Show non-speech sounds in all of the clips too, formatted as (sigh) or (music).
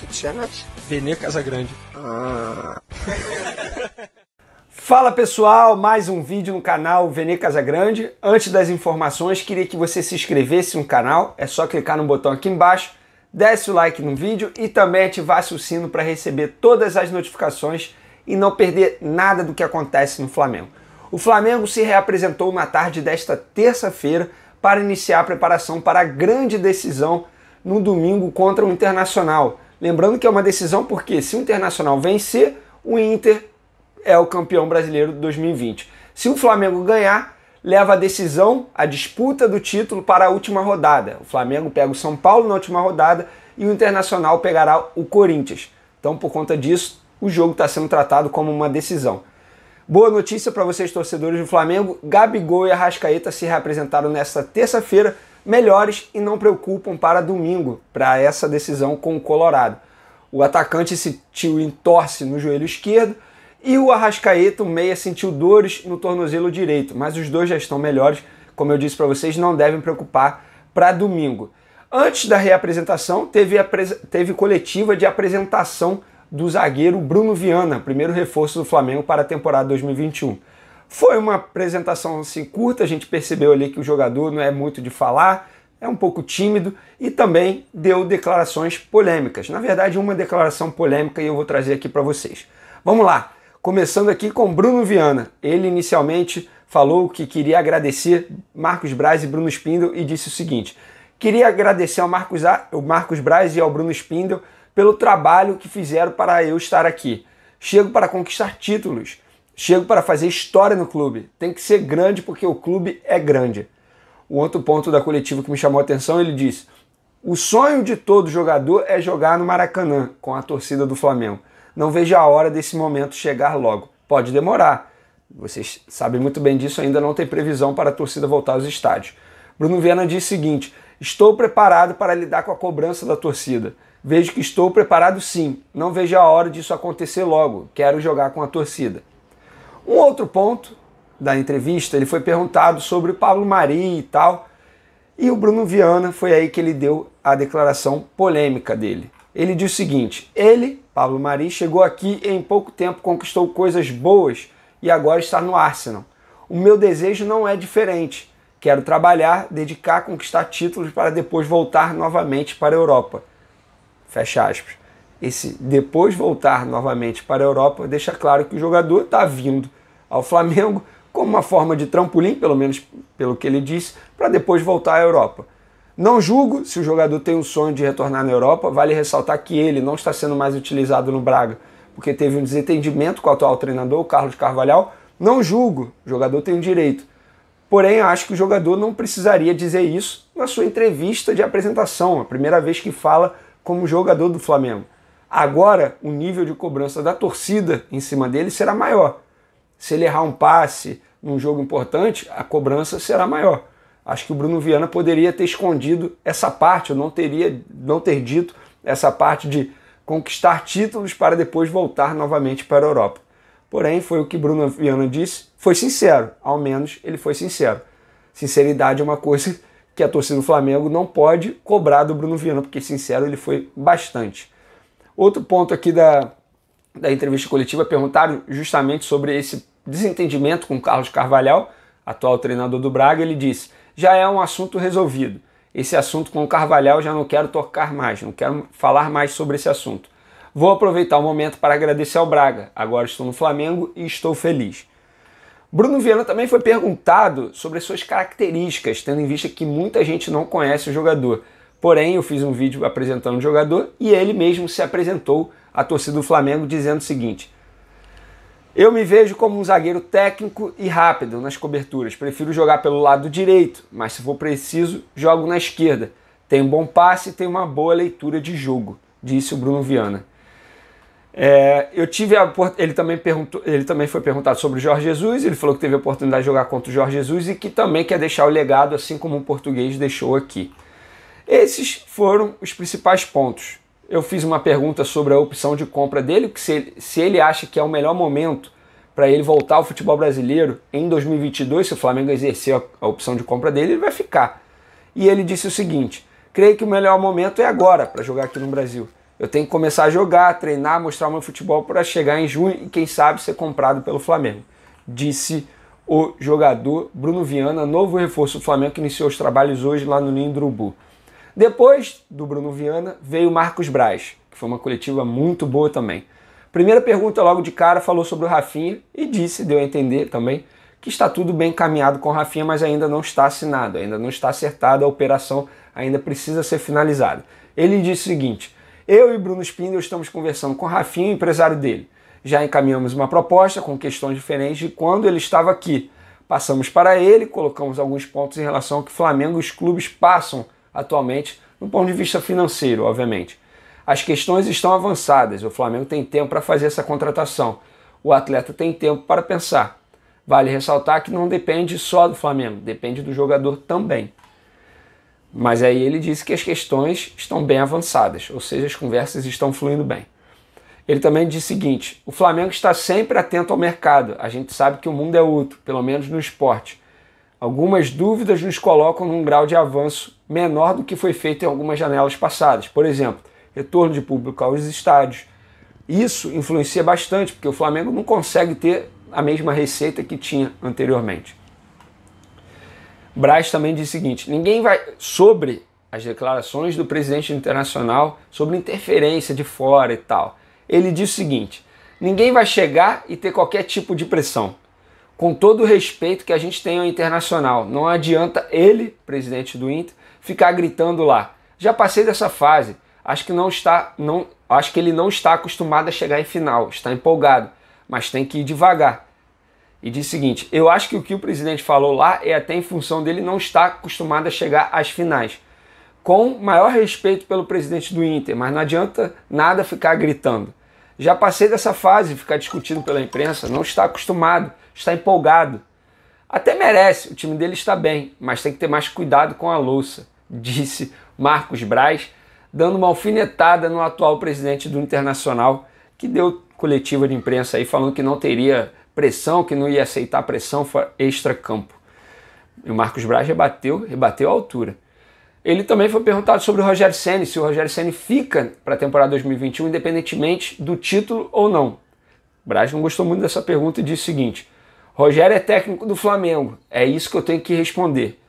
Kutchat? É Venê Casagrande. Ah. (laughs) Fala pessoal, mais um vídeo no canal Venê Casagrande. Antes das informações, queria que você se inscrevesse no canal. É só clicar no botão aqui embaixo, desce o like no vídeo e também ativasse o sino para receber todas as notificações e não perder nada do que acontece no Flamengo. O Flamengo se reapresentou na tarde desta terça-feira para iniciar a preparação para a grande decisão no domingo contra o Internacional. Lembrando que é uma decisão porque se o Internacional vencer, o Inter é o campeão brasileiro de 2020. Se o Flamengo ganhar, leva a decisão, a disputa do título para a última rodada. O Flamengo pega o São Paulo na última rodada e o Internacional pegará o Corinthians. Então, por conta disso, o jogo está sendo tratado como uma decisão. Boa notícia para vocês, torcedores do Flamengo: Gabigol e Arrascaeta se reapresentaram nesta terça-feira melhores e não preocupam para domingo, para essa decisão com o Colorado. O atacante sentiu entorse no joelho esquerdo e o Arrascaeta, o meia, sentiu dores no tornozelo direito, mas os dois já estão melhores, como eu disse para vocês, não devem preocupar para domingo. Antes da reapresentação, teve, teve coletiva de apresentação do zagueiro Bruno Viana, primeiro reforço do Flamengo para a temporada 2021. Foi uma apresentação assim, curta, a gente percebeu ali que o jogador não é muito de falar, é um pouco tímido e também deu declarações polêmicas. Na verdade, uma declaração polêmica e eu vou trazer aqui para vocês. Vamos lá, começando aqui com Bruno Viana. Ele inicialmente falou que queria agradecer Marcos Braz e Bruno Spindel e disse o seguinte: Queria agradecer ao Marcos, a, ao Marcos Braz e ao Bruno Spindel pelo trabalho que fizeram para eu estar aqui. Chego para conquistar títulos Chego para fazer história no clube. Tem que ser grande porque o clube é grande. O outro ponto da coletiva que me chamou a atenção, ele diz: "O sonho de todo jogador é jogar no Maracanã com a torcida do Flamengo. Não vejo a hora desse momento chegar logo. Pode demorar. Vocês sabem muito bem disso, ainda não tem previsão para a torcida voltar aos estádios." Bruno Viana diz o seguinte: "Estou preparado para lidar com a cobrança da torcida." Vejo que estou preparado sim. Não vejo a hora disso acontecer logo. Quero jogar com a torcida. Um outro ponto da entrevista, ele foi perguntado sobre o Pablo Mari e tal, e o Bruno Viana foi aí que ele deu a declaração polêmica dele. Ele diz o seguinte: ele, Pablo Mari, chegou aqui e em pouco tempo conquistou coisas boas e agora está no Arsenal. O meu desejo não é diferente. Quero trabalhar, dedicar, conquistar títulos para depois voltar novamente para a Europa. Fecha aspas. Esse depois voltar novamente para a Europa deixa claro que o jogador está vindo ao Flamengo como uma forma de trampolim, pelo menos pelo que ele disse, para depois voltar à Europa. Não julgo se o jogador tem um sonho de retornar na Europa, vale ressaltar que ele não está sendo mais utilizado no Braga, porque teve um desentendimento com o atual treinador, Carlos Carvalhal. Não julgo, o jogador tem o direito. Porém, acho que o jogador não precisaria dizer isso na sua entrevista de apresentação, a primeira vez que fala como jogador do Flamengo. Agora, o nível de cobrança da torcida em cima dele será maior se ele errar um passe num jogo importante, a cobrança será maior. Acho que o Bruno Viana poderia ter escondido essa parte, ou não teria não ter dito essa parte de conquistar títulos para depois voltar novamente para a Europa. Porém, foi o que Bruno Viana disse, foi sincero, ao menos ele foi sincero. Sinceridade é uma coisa (laughs) que a torcida do Flamengo não pode cobrar do Bruno Viana, porque sincero ele foi bastante. Outro ponto aqui da, da entrevista coletiva perguntaram justamente sobre esse desentendimento com Carlos Carvalhal, atual treinador do Braga, ele disse: já é um assunto resolvido. Esse assunto com o Carvalhal já não quero tocar mais, não quero falar mais sobre esse assunto. Vou aproveitar o momento para agradecer ao Braga. Agora estou no Flamengo e estou feliz. Bruno Viana também foi perguntado sobre suas características, tendo em vista que muita gente não conhece o jogador. Porém, eu fiz um vídeo apresentando o jogador e ele mesmo se apresentou à torcida do Flamengo dizendo o seguinte: eu me vejo como um zagueiro técnico e rápido nas coberturas. Prefiro jogar pelo lado direito, mas se for preciso, jogo na esquerda. Tem bom passe e tem uma boa leitura de jogo, disse o Bruno Viana. É, eu tive a, ele também perguntou, ele também foi perguntado sobre o Jorge Jesus, ele falou que teve a oportunidade de jogar contra o Jorge Jesus e que também quer deixar o legado assim como o português deixou aqui. Esses foram os principais pontos eu fiz uma pergunta sobre a opção de compra dele, que se, ele, se ele acha que é o melhor momento para ele voltar ao futebol brasileiro em 2022, se o Flamengo exercer a, a opção de compra dele, ele vai ficar. E ele disse o seguinte: creio que o melhor momento é agora para jogar aqui no Brasil. Eu tenho que começar a jogar, treinar, mostrar meu futebol para chegar em junho e quem sabe ser comprado pelo Flamengo. Disse o jogador Bruno Viana, novo reforço do Flamengo que iniciou os trabalhos hoje lá no Ninho do depois do Bruno Viana, veio Marcos Braz, que foi uma coletiva muito boa também. Primeira pergunta logo de cara falou sobre o Rafinha e disse, deu a entender também, que está tudo bem encaminhado com o Rafinha, mas ainda não está assinado, ainda não está acertada a operação, ainda precisa ser finalizada. Ele disse o seguinte: eu e Bruno Spindel estamos conversando com o Rafinha, o empresário dele. Já encaminhamos uma proposta com questões diferentes de quando ele estava aqui. Passamos para ele, colocamos alguns pontos em relação ao que Flamengo e os clubes passam atualmente, no ponto de vista financeiro, obviamente. As questões estão avançadas, o Flamengo tem tempo para fazer essa contratação, o atleta tem tempo para pensar. Vale ressaltar que não depende só do Flamengo, depende do jogador também. Mas aí ele disse que as questões estão bem avançadas, ou seja, as conversas estão fluindo bem. Ele também disse o seguinte: o Flamengo está sempre atento ao mercado. A gente sabe que o mundo é outro, pelo menos no esporte. Algumas dúvidas nos colocam num grau de avanço menor do que foi feito em algumas janelas passadas. Por exemplo, retorno de público aos estádios. Isso influencia bastante, porque o Flamengo não consegue ter a mesma receita que tinha anteriormente. Braz também diz o seguinte: ninguém vai sobre as declarações do presidente internacional sobre interferência de fora e tal. Ele diz o seguinte: ninguém vai chegar e ter qualquer tipo de pressão. Com todo o respeito que a gente tem ao internacional, não adianta ele, presidente do Inter, ficar gritando lá. Já passei dessa fase. Acho que não está, não, acho que ele não está acostumado a chegar em final, está empolgado, mas tem que ir devagar. E diz o seguinte: eu acho que o que o presidente falou lá é até em função dele não estar acostumado a chegar às finais. Com maior respeito pelo presidente do Inter, mas não adianta nada ficar gritando. Já passei dessa fase, ficar discutindo pela imprensa, não está acostumado, está empolgado. Até merece, o time dele está bem, mas tem que ter mais cuidado com a louça disse Marcos Braz, dando uma alfinetada no atual presidente do Internacional, que deu coletiva de imprensa aí falando que não teria pressão, que não ia aceitar pressão extra-campo. E o Marcos Braz rebateu, rebateu a altura. Ele também foi perguntado sobre o Rogério Ceni, se o Rogério Ceni fica para a temporada 2021 independentemente do título ou não. Braz não gostou muito dessa pergunta e disse o seguinte: Rogério é técnico do Flamengo, é isso que eu tenho que responder.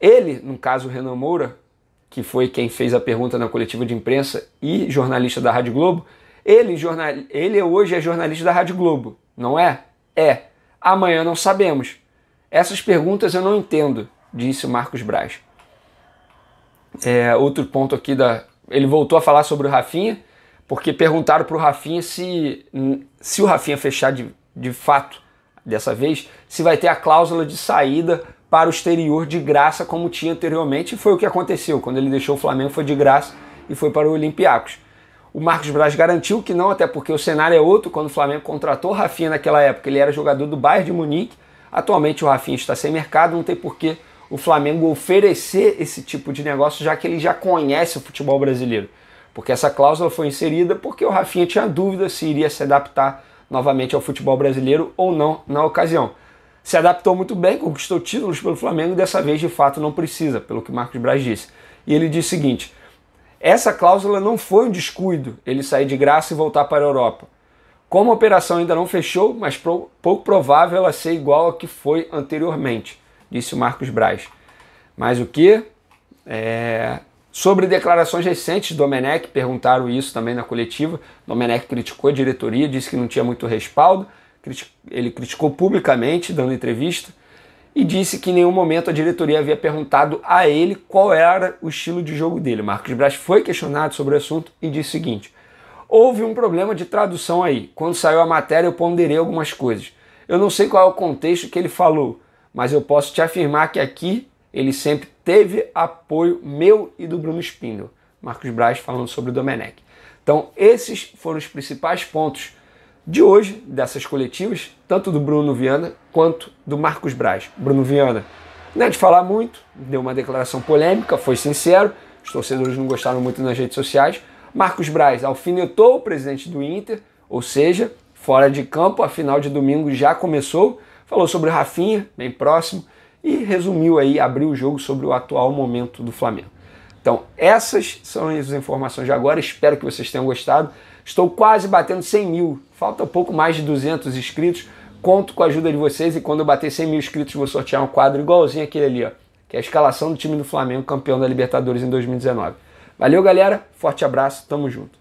Ele, no caso Renan Moura, que foi quem fez a pergunta na coletiva de imprensa e jornalista da Rádio Globo, ele, jornal, ele hoje é jornalista da Rádio Globo, não é? É. Amanhã não sabemos. Essas perguntas eu não entendo, disse Marcos Braz. É, outro ponto aqui da. Ele voltou a falar sobre o Rafinha, porque perguntaram para o Rafinha se, hum, se o Rafinha fechar de, de fato dessa vez, se vai ter a cláusula de saída para o exterior de graça como tinha anteriormente, e foi o que aconteceu. Quando ele deixou o Flamengo foi de graça e foi para o Olympiacos. O Marcos Braz garantiu que não, até porque o cenário é outro. Quando o Flamengo contratou o Rafinha naquela época, ele era jogador do Bayern de Munique. Atualmente o Rafinha está sem mercado, não tem porquê o Flamengo oferecer esse tipo de negócio, já que ele já conhece o futebol brasileiro. Porque essa cláusula foi inserida porque o Rafinha tinha dúvida se iria se adaptar novamente ao futebol brasileiro ou não na ocasião se adaptou muito bem, conquistou títulos pelo Flamengo e dessa vez de fato não precisa, pelo que Marcos Braz disse. E ele diz o seguinte: essa cláusula não foi um descuido, ele sair de graça e voltar para a Europa. Como a operação ainda não fechou, mas pro, pouco provável ela ser igual a que foi anteriormente, disse o Marcos Braz. Mas o que? É... Sobre declarações recentes, Domenech perguntaram isso também na coletiva. Domenech criticou a diretoria, disse que não tinha muito respaldo ele criticou publicamente, dando entrevista, e disse que em nenhum momento a diretoria havia perguntado a ele qual era o estilo de jogo dele. Marcos Braz foi questionado sobre o assunto e disse o seguinte: houve um problema de tradução aí. Quando saiu a matéria, eu ponderei algumas coisas. Eu não sei qual é o contexto que ele falou, mas eu posso te afirmar que aqui ele sempre teve apoio meu e do Bruno Spindel. Marcos Braz falando sobre o Domenech. Então, esses foram os principais pontos de hoje, dessas coletivas, tanto do Bruno Viana quanto do Marcos Braz. Bruno Viana, não é de falar muito, deu uma declaração polêmica, foi sincero, os torcedores não gostaram muito nas redes sociais. Marcos Braz alfinetou o presidente do Inter, ou seja, fora de campo, a final de domingo já começou, falou sobre Rafinha, bem próximo, e resumiu aí, abriu o jogo sobre o atual momento do Flamengo. Então, essas são as informações de agora. Espero que vocês tenham gostado. Estou quase batendo 100 mil. Falta um pouco mais de 200 inscritos. Conto com a ajuda de vocês e quando eu bater 100 mil inscritos, vou sortear um quadro igualzinho aquele ali, ó, que é a escalação do time do Flamengo campeão da Libertadores em 2019. Valeu, galera. Forte abraço. Tamo junto.